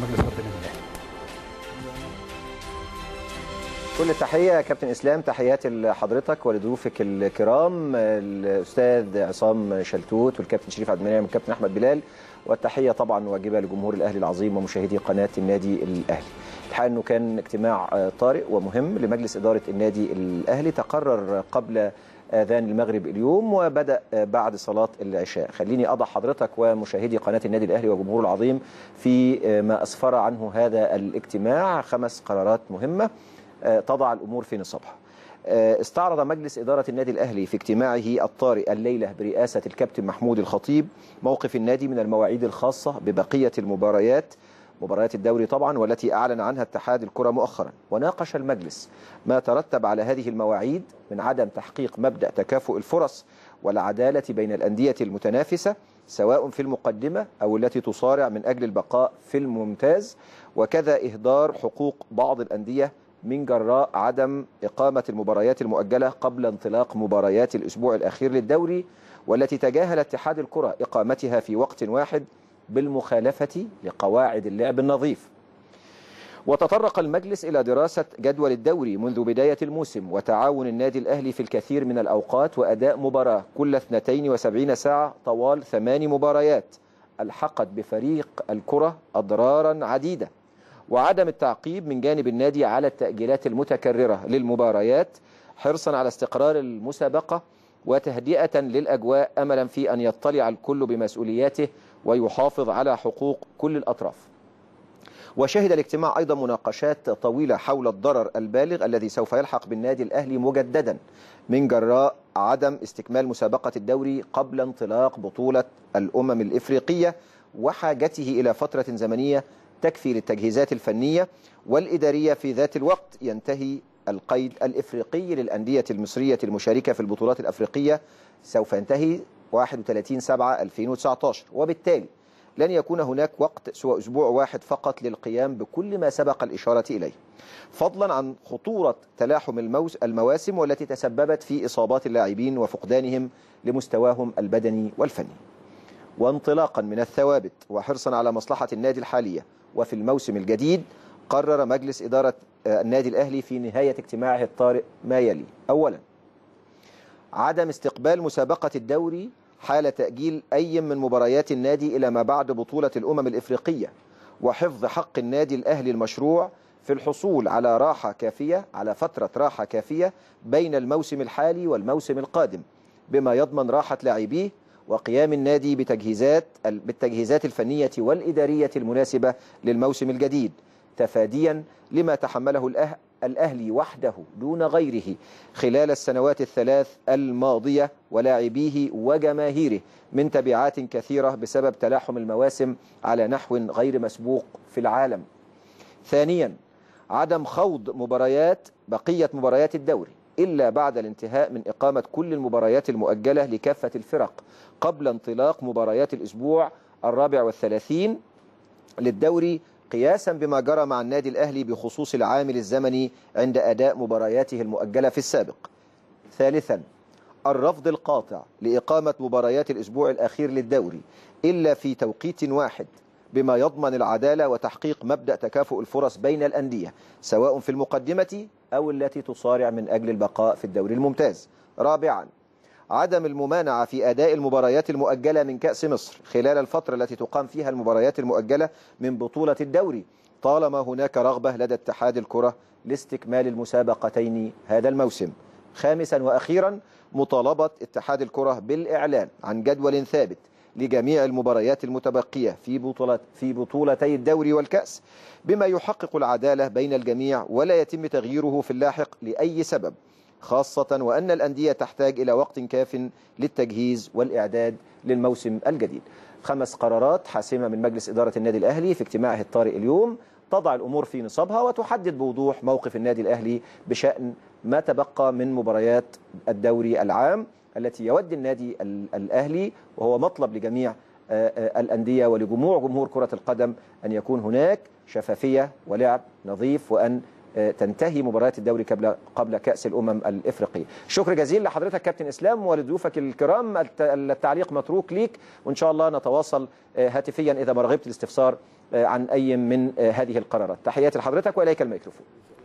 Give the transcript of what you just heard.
مجلس الوطني المدني كل التحيه يا كابتن اسلام تحياتي لحضرتك ولضيوفك الكرام الاستاذ عصام شلتوت والكابتن شريف عبد المنعم والكابتن احمد بلال والتحيه طبعا واجبه لجمهور الاهلي العظيم ومشاهدي قناه النادي الاهلي الحقيقه انه كان اجتماع آه، طارئ ومهم لمجلس اداره النادي الاهلي تقرر قبل اذان المغرب اليوم وبدا آه، بعد صلاه العشاء خليني اضع حضرتك ومشاهدي قناه النادي الاهلي وجمهوره العظيم في آه، ما اسفر عنه هذا الاجتماع خمس قرارات مهمه تضع الامور في نصابها استعرض مجلس إدارة النادي الأهلي في اجتماعه الطارئ الليلة برئاسة الكابتن محمود الخطيب موقف النادي من المواعيد الخاصة ببقية المباريات مباريات الدوري طبعا والتي أعلن عنها اتحاد الكرة مؤخرا وناقش المجلس ما ترتب على هذه المواعيد من عدم تحقيق مبدأ تكافؤ الفرص والعدالة بين الأندية المتنافسة سواء في المقدمة أو التي تصارع من أجل البقاء في الممتاز وكذا إهدار حقوق بعض الأندية من جراء عدم إقامة المباريات المؤجلة قبل انطلاق مباريات الأسبوع الأخير للدوري والتي تجاهل اتحاد الكرة إقامتها في وقت واحد بالمخالفة لقواعد اللعب النظيف وتطرق المجلس إلى دراسة جدول الدوري منذ بداية الموسم وتعاون النادي الأهلي في الكثير من الأوقات وأداء مباراة كل 72 ساعة طوال ثمان مباريات ألحقت بفريق الكرة أضرارا عديدة وعدم التعقيب من جانب النادي على التأجيلات المتكررة للمباريات حرصا على استقرار المسابقة وتهدئة للأجواء أملا في أن يطلع الكل بمسؤولياته ويحافظ على حقوق كل الأطراف وشهد الاجتماع أيضا مناقشات طويلة حول الضرر البالغ الذي سوف يلحق بالنادي الأهلي مجددا من جراء عدم استكمال مسابقة الدوري قبل انطلاق بطولة الأمم الإفريقية وحاجته إلى فترة زمنية تكفي للتجهيزات الفنية والإدارية في ذات الوقت ينتهي القيد الإفريقي للأندية المصرية المشاركة في البطولات الأفريقية سوف ينتهي 31 7 2019 وبالتالي لن يكون هناك وقت سوى أسبوع واحد فقط للقيام بكل ما سبق الإشارة إليه فضلا عن خطورة تلاحم المواسم والتي تسببت في إصابات اللاعبين وفقدانهم لمستواهم البدني والفني وانطلاقا من الثوابت وحرصا على مصلحة النادي الحالية وفي الموسم الجديد قرر مجلس إدارة آه، النادي الأهلي في نهاية اجتماعه الطارئ ما يلي أولا عدم استقبال مسابقة الدوري حال تأجيل أي من مباريات النادي إلى ما بعد بطولة الأمم الإفريقية وحفظ حق النادي الأهلي المشروع في الحصول على راحة كافية على فترة راحة كافية بين الموسم الحالي والموسم القادم بما يضمن راحة لاعبيه وقيام النادي بتجهيزات بالتجهيزات الفنية والإدارية المناسبة للموسم الجديد تفاديا لما تحمله الأهلي وحده دون غيره خلال السنوات الثلاث الماضية ولاعبيه وجماهيره من تبعات كثيرة بسبب تلاحم المواسم على نحو غير مسبوق في العالم ثانيا عدم خوض مباريات بقية مباريات الدوري إلا بعد الانتهاء من إقامة كل المباريات المؤجلة لكافة الفرق قبل انطلاق مباريات الأسبوع الرابع والثلاثين للدوري قياسا بما جرى مع النادي الأهلي بخصوص العامل الزمني عند أداء مبارياته المؤجلة في السابق ثالثا الرفض القاطع لإقامة مباريات الأسبوع الأخير للدوري إلا في توقيت واحد بما يضمن العدالة وتحقيق مبدأ تكافؤ الفرص بين الأندية سواء في المقدمة أو التي تصارع من أجل البقاء في الدوري الممتاز رابعا عدم الممانعة في أداء المباريات المؤجلة من كأس مصر خلال الفترة التي تقام فيها المباريات المؤجلة من بطولة الدوري طالما هناك رغبة لدى اتحاد الكرة لاستكمال المسابقتين هذا الموسم خامسا وأخيرا مطالبة اتحاد الكرة بالإعلان عن جدول ثابت لجميع المباريات المتبقية في بطولة في بطولتي الدوري والكأس بما يحقق العدالة بين الجميع ولا يتم تغييره في اللاحق لأي سبب خاصة وأن الأندية تحتاج إلى وقت كاف للتجهيز والإعداد للموسم الجديد خمس قرارات حاسمة من مجلس إدارة النادي الأهلي في اجتماعه الطارئ اليوم تضع الأمور في نصابها وتحدد بوضوح موقف النادي الأهلي بشأن ما تبقى من مباريات الدوري العام التي يود النادي الأهلي وهو مطلب لجميع آه، آه، الأندية ولجموع جمهور كرة القدم أن يكون هناك شفافية ولعب نظيف وأن آه، تنتهي مباريات الدوري قبل قبل كأس الأمم الإفريقية شكر جزيل لحضرتك كابتن إسلام ولضيوفك الكرام التعليق متروك ليك وإن شاء الله نتواصل آه، هاتفيا إذا ما رغبت الاستفسار آه، عن أي من هذه القرارات تحياتي لحضرتك وإليك الميكروفون